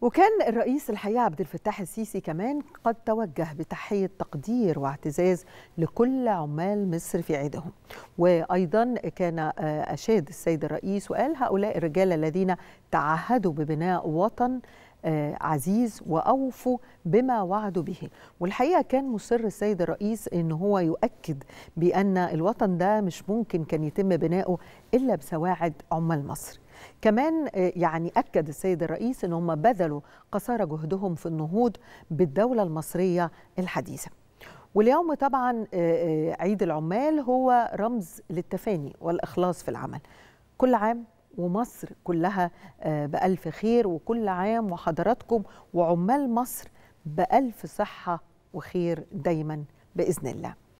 وكان الرئيس الحقيقه عبد الفتاح السيسي كمان قد توجه بتحيه تقدير واعتزاز لكل عمال مصر في عيدهم وايضا كان آه، اشاد السيد الرئيس وقال هؤلاء الرجال الذين تعهدوا ببناء وطن آه، عزيز واوفوا بما وعدوا به والحقيقه كان مصر السيد الرئيس ان هو يؤكد بان الوطن ده مش ممكن كان يتم بنائه الا بسواعد عمال مصر كمان آه، يعني اكد السيد الرئيس ان هم بذلوا قصارى جهدهم في النهوض بالدوله المصريه الحديثه واليوم طبعا آه، عيد العمال هو رمز للتفاني والاخلاص في العمل كل عام ومصر كلها آه، بألف خير وكل عام وحضراتكم وعمال مصر بألف صحة وخير دايما بإذن الله